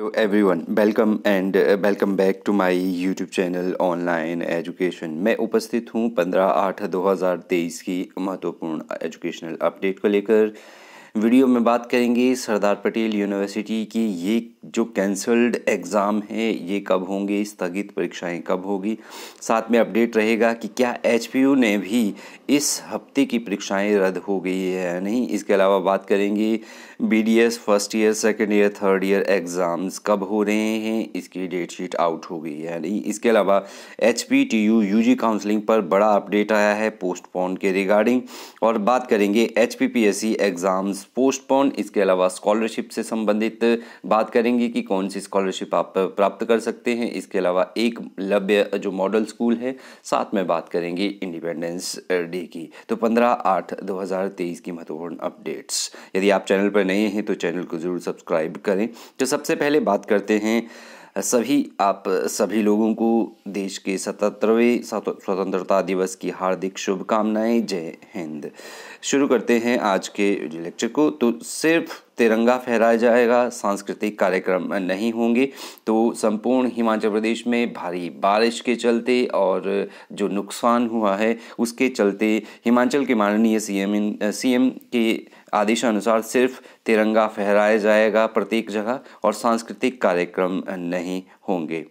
Hello everyone, welcome and welcome back to my YouTube channel Online Education. मैं उपस्थित हूँ 15 आठ 2023 की महत्वपूर्ण एजुकेशनल अपडेट को लेकर वीडियो में बात करेंगे सरदार पटेल यूनिवर्सिटी की ये जो कैंसल्ड एग्ज़ाम है ये कब होंगे स्थगित परीक्षाएं कब होगी साथ में अपडेट रहेगा कि क्या एच ने भी इस हफ्ते की परीक्षाएं रद्द हो गई है या नहीं इसके अलावा बात करेंगे B first year second year third year exams कब हो रहे हैं इसकी डेट शीट आउट हो गई है नहीं इसके अलावा H P T U U G counselling पर बड़ा अपडेट आया है पोस्टपोन के रिगार्डिंग और बात करेंगे H P P S C exams exams postpone इसके अलावा स्कॉलरशिप से संबंधित बात करेंगे कि कौन सी स्कॉलरशिप आप प्राप्त कर सकते हैं इसके अलावा एक लभ्य जो मॉडल स्कूल है साथ में बात करेंगे इंडिपेंडेंस डे की तो पंद्रह आठ दो हज़ार तेईस की महत्वपूर्ण अपडेट्स यदि आप चैनल पर नए हैं तो चैनल को ज़रूर सब्सक्राइब करें तो सबसे पहले बात करते हैं सभी आप सभी लोगों को देश के सतहत्तरवें स्वतंत्रता दिवस की हार्दिक शुभकामनाएं जय हिंद शुरू करते हैं आज के लेक्चर को तो सिर्फ तिरंगा फहराया जाएगा सांस्कृतिक कार्यक्रम नहीं होंगे तो संपूर्ण हिमाचल प्रदेश में भारी बारिश के चलते और जो नुकसान हुआ है उसके चलते हिमाचल के माननीय सीएम सीएम के अनुसार सिर्फ तिरंगा फहराया जाएगा प्रत्येक जगह और सांस्कृतिक कार्यक्रम नहीं होंगे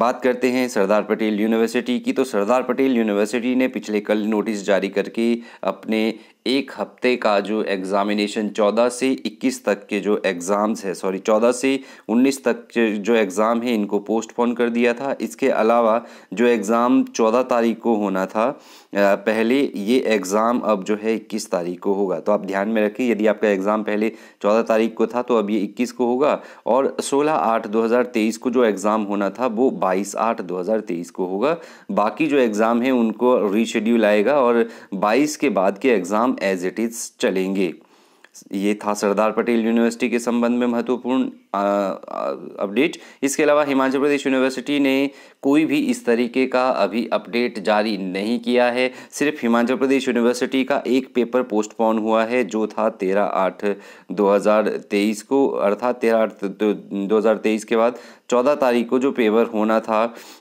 बात करते हैं सरदार पटेल यूनिवर्सिटी की तो सरदार पटेल यूनिवर्सिटी ने पिछले कल नोटिस जारी करके अपने एक हफ्ते का जो एग्ज़ामिनेशन 14 से 21 तक के जो एग्ज़ाम्स है सॉरी 14 से 19 तक के जो एग्ज़ाम है इनको पोस्टपोन कर दिया था इसके अलावा जो एग्ज़ाम 14 तारीख को होना था पहले ये एग्ज़ाम अब जो है 21 तारीख को होगा तो आप ध्यान में रखें यदि आपका एग्ज़ाम पहले 14 तारीख को था तो अब ये 21 को होगा और 16 आठ 2023 को जो एग्ज़ाम होना था वो 22 आठ 2023 को होगा बाकी जो एग्ज़ाम है उनको रीशेड्यूल आएगा और 22 के बाद के एग्ज़ाम एज इट इज़ चलेंगे ये था सरदार पटेल यूनिवर्सिटी के संबंध में महत्वपूर्ण अपडेट इसके अलावा हिमाचल प्रदेश यूनिवर्सिटी ने कोई भी इस तरीके का अभी अपडेट जारी नहीं किया है सिर्फ हिमाचल प्रदेश यूनिवर्सिटी का एक पेपर पोस्टपोन हुआ है जो था तेरह आठ दो हज़ार तेईस को अर्थात तेरह आठ दो हज़ार तेईस के बाद चौदह तारीख को जो पेपर होना था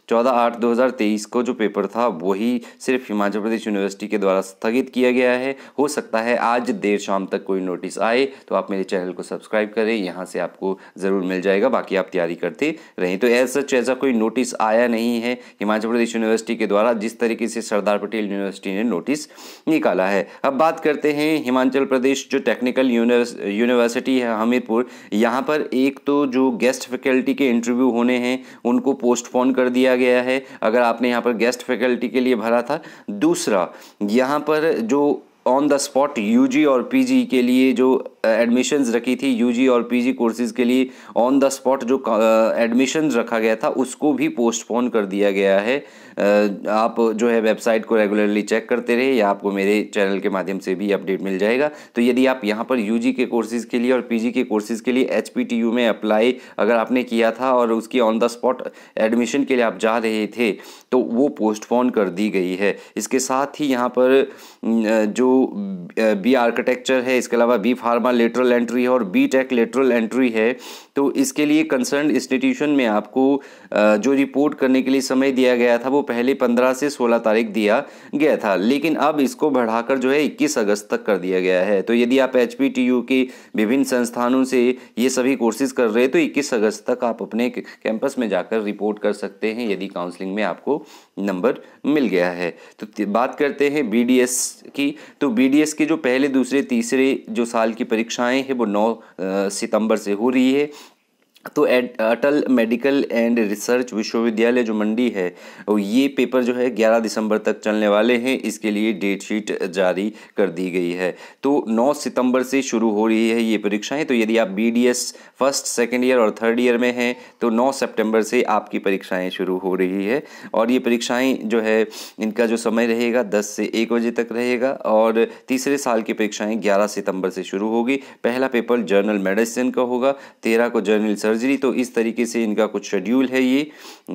चौदह आठ दो हज़ार तेईस को जो पेपर था वही सिर्फ हिमाचल प्रदेश यूनिवर्सिटी के द्वारा स्थगित किया गया है हो सकता है आज देर शाम तक कोई नोटिस आए तो आप मेरे चैनल को सब्सक्राइब करें यहाँ से आपको ज़रूर मिल जाएगा बाकी आप तैयारी करते रहें तो ऐसा सच ऐसा कोई नोटिस आया नहीं है हिमाचल प्रदेश यूनिवर्सिटी के द्वारा जिस तरीके से सरदार पटेल यूनिवर्सिटी ने नोटिस निकाला है अब बात करते हैं हिमाचल प्रदेश जो टेक्निकल यूनिवर्सिटी है हमीरपुर यहाँ पर एक तो जो गेस्ट फैकल्टी के इंटरव्यू इंटरव्यू होने हैं उनको पोस्टपोन कर दिया गया है अगर आपने यहाँ पर गेस्ट फैकल्टी के लिए भरा था दूसरा यहाँ पर जो ऑन द स्पॉट यूजी और पीजी के लिए जो एडमिशन्स रखी थी यूजी और पीजी कोर्सेज़ के लिए ऑन द स्पॉट जो एडमिशन रखा गया था उसको भी पोस्टपोन कर दिया गया है आप जो है वेबसाइट को रेगुलरली चेक करते रहे या आपको मेरे चैनल के माध्यम से भी अपडेट मिल जाएगा तो यदि आप यहाँ पर यूजी के कोर्सेज़ के लिए और पीजी के कोर्सेज़ के लिए एच में अप्लाई अगर आपने किया था और उसकी ऑन द स्पॉट एडमिशन के लिए आप जा रहे थे तो वो पोस्टपोन कर दी गई है इसके साथ ही यहाँ पर जो बी आर्किटेक्चर है इसके अलावा बी फार्मा लेटरल एंट्री है और बी टेक लेटरल एंट्री है तो इसके लिए कंसर्न इंस्टीट्यूशन में आपको जो रिपोर्ट करने के लिए समय दिया गया था वो पहले पंद्रह से सोलह तारीख दिया गया था लेकिन अब इसको बढ़ाकर जो है इक्कीस अगस्त तक कर दिया गया है तो यदि आप एच के विभिन्न संस्थानों से ये सभी कोर्सेज कर रहे हैं तो इक्कीस अगस्त तक आप अपने कैंपस में जाकर रिपोर्ट कर सकते हैं यदि काउंसलिंग में आपको नंबर मिल गया है तो बात करते हैं बी की तो बी के जो पहले दूसरे तीसरे जो साल की परीक्षाएं हैं वो नौ सितंबर से हो रही है तो अटल मेडिकल एंड रिसर्च विश्वविद्यालय जो मंडी है ये पेपर जो है 11 दिसंबर तक चलने वाले हैं इसके लिए डेट शीट जारी कर दी गई है तो 9 सितंबर से शुरू हो रही है ये परीक्षाएं तो यदि आप B D S first second year और थर्ड ईयर में हैं तो 9 सितंबर से आपकी परीक्षाएं शुरू हो रही है और ये परीक्षाएँ जो है इनका जो समय रहेगा दस से एक बजे तक रहेगा और तीसरे साल की परीक्षाएँ ग्यारह सितम्बर से शुरू होगी पहला पेपर जर्नल मेडिसिन का होगा तेरह को जर्नल सर्जरी तो इस तरीके से इनका कुछ शेड्यूल है ये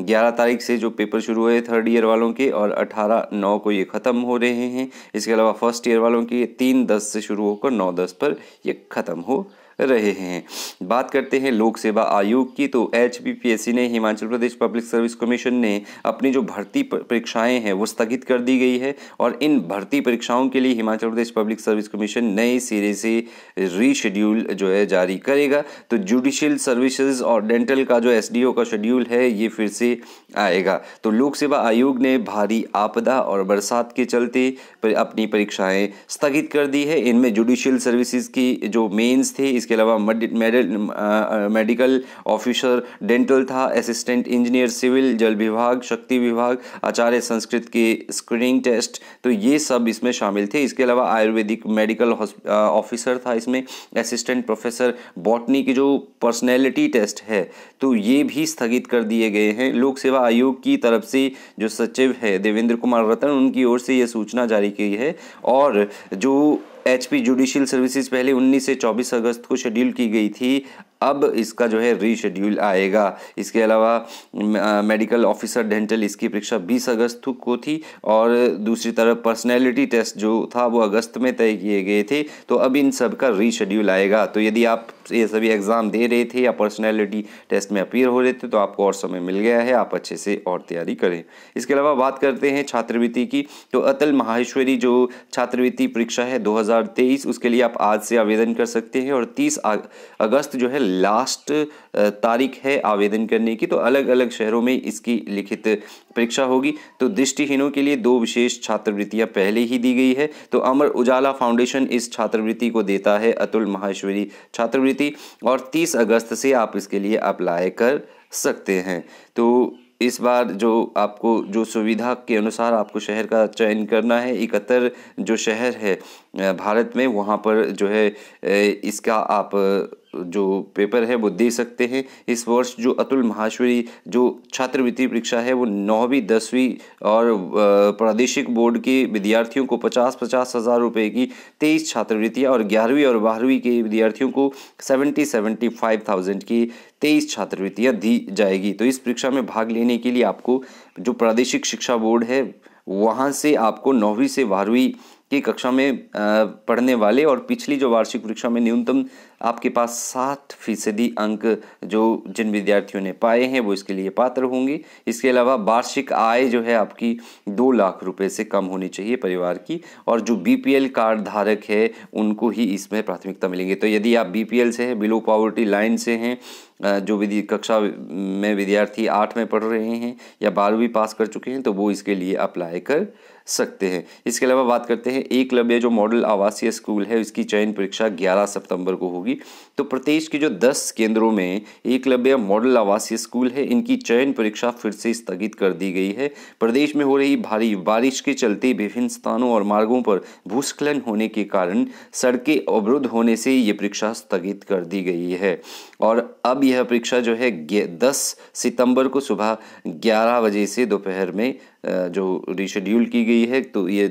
ग्यारह तारीख से जो पेपर शुरू हुए थर्ड ईयर वालों के और अठारह नौ को ये ख़त्म हो रहे हैं इसके अलावा फर्स्ट ईयर वालों के तीन दस से शुरू होकर नौ दस पर ये ख़त्म हो रहे हैं बात करते हैं लोक सेवा आयोग की तो एच ने Himachal Pradesh public service commission ने अपनी जो भर्ती परीक्षाएं हैं वो स्थगित कर दी गई है और इन भर्ती परीक्षाओं के लिए Himachal Pradesh public service commission नए सिरे से रीशेड्यूल जो है जारी करेगा तो जुडिशियल सर्विसेज और डेंटल का जो एस का शेड्यूल है ये फिर से आएगा तो लोक सेवा आयोग ने भारी आपदा और बरसात के चलते पर अपनी परीक्षाएँ स्थगित कर दी है इनमें जुडिशियल सर्विसेज की जो मेन्स थे इसके अलावा मेडिकल ऑफिसर डेंटल था असिस्टेंट इंजीनियर सिविल जल विभाग शक्ति विभाग आचार्य संस्कृत की स्क्रीनिंग टेस्ट तो ये सब इसमें शामिल थे इसके अलावा आयुर्वेदिक मेडिकल ऑफिसर था इसमें असिस्टेंट प्रोफेसर बॉटनी की जो पर्सनैलिटी टेस्ट है तो ये भी स्थगित कर दिए गए हैं लोक सेवा आयोग की तरफ से जो सचिव है देवेंद्र कुमार रतन उनकी ओर से ये सूचना जारी की है और जो एचपी जुडिशियल सर्विसेज पहले 19 से 24 अगस्त को शेड्यूल की गई थी अब इसका जो है रीशेड्यूल आएगा इसके अलावा मेडिकल ऑफिसर डेंटल इसकी परीक्षा 20 अगस्त को थी और दूसरी तरफ पर्सनैलिटी टेस्ट जो था वो अगस्त में तय किए गए थे तो अब इन सब का रीशेड्यूल आएगा तो यदि आप ये सभी एग्ज़ाम दे रहे थे या पर्सनैलिटी टेस्ट में अपीयर हो रहे थे तो आपको और समय मिल गया है आप अच्छे से और तैयारी करें इसके अलावा बात करते हैं छात्रवृत्ति की तो अतल माहेश्वरी जो छात्रवृत्ति परीक्षा है दो उसके लिए आप आज से आवेदन कर सकते हैं और तीस अगस्त जो है लास्ट तारीख है आवेदन करने की तो अलग अलग शहरों में इसकी लिखित परीक्षा होगी तो दृष्टिहीनों के लिए दो विशेष छात्रवृत्तियां पहले ही दी गई है तो अमर उजाला फाउंडेशन इस छात्रवृत्ति को देता है अतुल महेश्वरी छात्रवृत्ति और 30 अगस्त से आप इसके लिए अप्लाई कर सकते हैं तो इस बार जो आपको जो सुविधा के अनुसार आपको शहर का चयन करना है इकहत्तर जो शहर है भारत में वहाँ पर जो है इसका आप जो पेपर है वो दे सकते हैं इस वर्ष जो अतुल महाश्वरी जो छात्रवृत्ति परीक्षा है वो नौवीं दसवीं और प्रादेशिक बोर्ड के विद्यार्थियों को पचास पचास हज़ार रुपये की तेईस छात्रवृत्तियाँ और ग्यारहवीं और बारहवीं के विद्यार्थियों को सेवेंटी सेवेंटी फाइव थाउजेंड की तेईस छात्रवृत्तियाँ दी जाएगी तो इस परीक्षा में भाग लेने के लिए आपको जो प्रादेशिक शिक्षा बोर्ड है वहाँ से आपको नौवीं से बारहवीं की कक्षा में पढ़ने वाले और पिछली जो वार्षिक परीक्षा में न्यूनतम आपके पास साठ फीसदी अंक जो जिन विद्यार्थियों ने पाए हैं वो इसके लिए पात्र होंगे इसके अलावा वार्षिक आय जो है आपकी दो लाख रुपए से कम होनी चाहिए परिवार की और जो बीपीएल कार्ड धारक है उनको ही इसमें प्राथमिकता मिलेंगे तो यदि आप बीपीएल से हैं बिलो पॉवर्टी लाइन से हैं जो विधि कक्षा में विद्यार्थी आठ में पढ़ रहे हैं या बारहवीं पास कर चुके हैं तो वो इसके लिए अप्लाई कर सकते हैं इसके अलावा बात करते हैं एकलव्य जो मॉडल आवासीय स्कूल है इसकी चयन परीक्षा ग्यारह सितंबर को होगी तो प्रदेश के जो दस केंद्रों में एकलव्य मॉडल आवासीय स्कूल है इनकी चयन परीक्षा फिर से स्थगित कर दी गई है प्रदेश में हो रही भारी बारिश के चलते विभिन्न स्थानों और मार्गों पर भूस्खलन होने के कारण सड़कें अवरुद्ध होने से ये परीक्षा स्थगित कर दी गई है और अब यह परीक्षा जो है दस सितंबर को सुबह ग्यारह बजे से दोपहर में जो रिशेड्यूल की गई है तो ये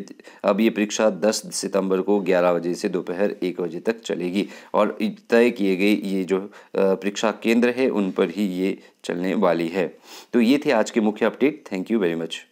अब ये परीक्षा 10 सितंबर को 11 बजे से दोपहर एक बजे तक चलेगी और तय किए गए ये जो परीक्षा केंद्र है उन पर ही ये चलने वाली है तो ये थे आज के मुख्य update thank you very much